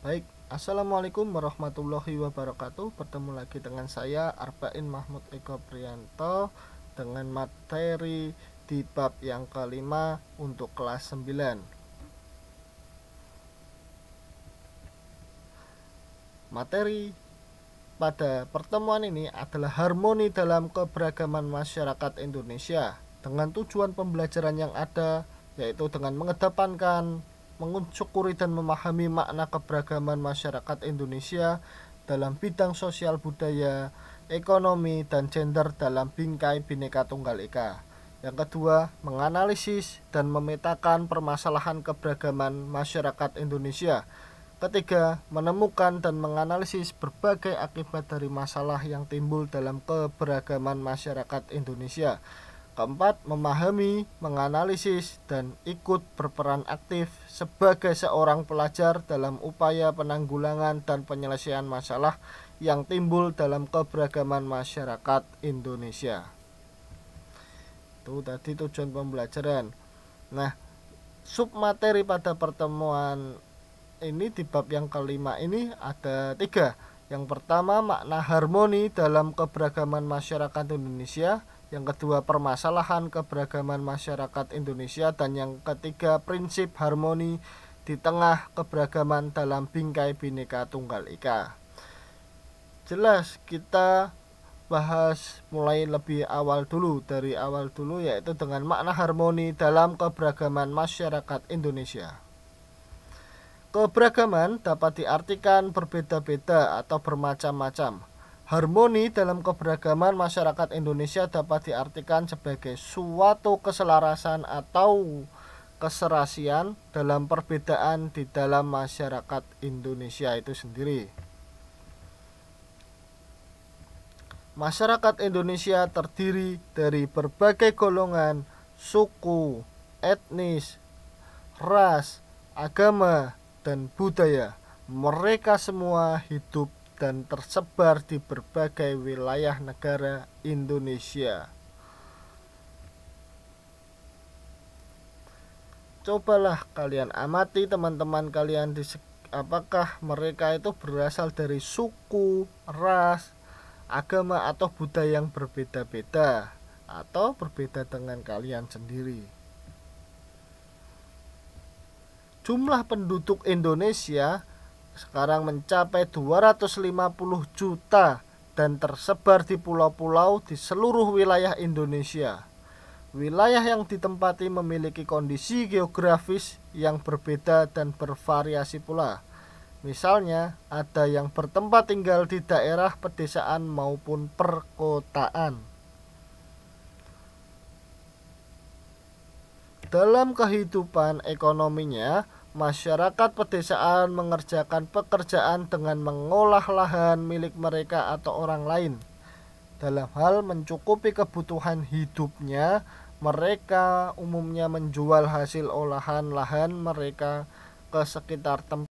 Baik, Assalamualaikum warahmatullahi wabarakatuh Bertemu lagi dengan saya Arbain Mahmud Eko Prianto Dengan materi di bab yang kelima untuk kelas 9 Materi pada pertemuan ini adalah harmoni dalam keberagaman masyarakat Indonesia Dengan tujuan pembelajaran yang ada yaitu dengan mengedepankan mengucukuri dan memahami makna keberagaman masyarakat Indonesia dalam bidang sosial budaya, ekonomi, dan gender dalam bingkai Bhinneka Tunggal Ika. Yang kedua, menganalisis dan memetakan permasalahan keberagaman masyarakat Indonesia. Ketiga, menemukan dan menganalisis berbagai akibat dari masalah yang timbul dalam keberagaman masyarakat Indonesia. Keempat, memahami, menganalisis, dan ikut berperan aktif sebagai seorang pelajar dalam upaya penanggulangan dan penyelesaian masalah yang timbul dalam keberagaman masyarakat Indonesia. Itu tadi tujuan pembelajaran. Nah, sub materi pada pertemuan ini di bab yang kelima ini ada tiga. Yang pertama makna harmoni dalam keberagaman masyarakat Indonesia yang kedua permasalahan keberagaman masyarakat Indonesia dan yang ketiga prinsip harmoni di tengah keberagaman dalam bingkai bineka Tunggal Ika. Jelas kita bahas mulai lebih awal dulu dari awal dulu yaitu dengan makna harmoni dalam keberagaman masyarakat Indonesia. Keberagaman dapat diartikan berbeda-beda atau bermacam-macam Harmoni dalam keberagaman masyarakat Indonesia dapat diartikan sebagai suatu keselarasan atau keserasian dalam perbedaan di dalam masyarakat Indonesia itu sendiri. Masyarakat Indonesia terdiri dari berbagai golongan, suku, etnis, ras, agama, dan budaya. Mereka semua hidup dan tersebar di berbagai wilayah negara Indonesia. Cobalah kalian amati teman-teman kalian di apakah mereka itu berasal dari suku, ras, agama atau budaya yang berbeda-beda atau berbeda dengan kalian sendiri. Jumlah penduduk Indonesia sekarang mencapai 250 juta dan tersebar di pulau-pulau di seluruh wilayah Indonesia. Wilayah yang ditempati memiliki kondisi geografis yang berbeda dan bervariasi pula. Misalnya, ada yang bertempat tinggal di daerah pedesaan maupun perkotaan. Dalam kehidupan ekonominya, Masyarakat pedesaan mengerjakan pekerjaan dengan mengolah lahan milik mereka atau orang lain. Dalam hal mencukupi kebutuhan hidupnya, mereka umumnya menjual hasil olahan lahan mereka ke sekitar tempat.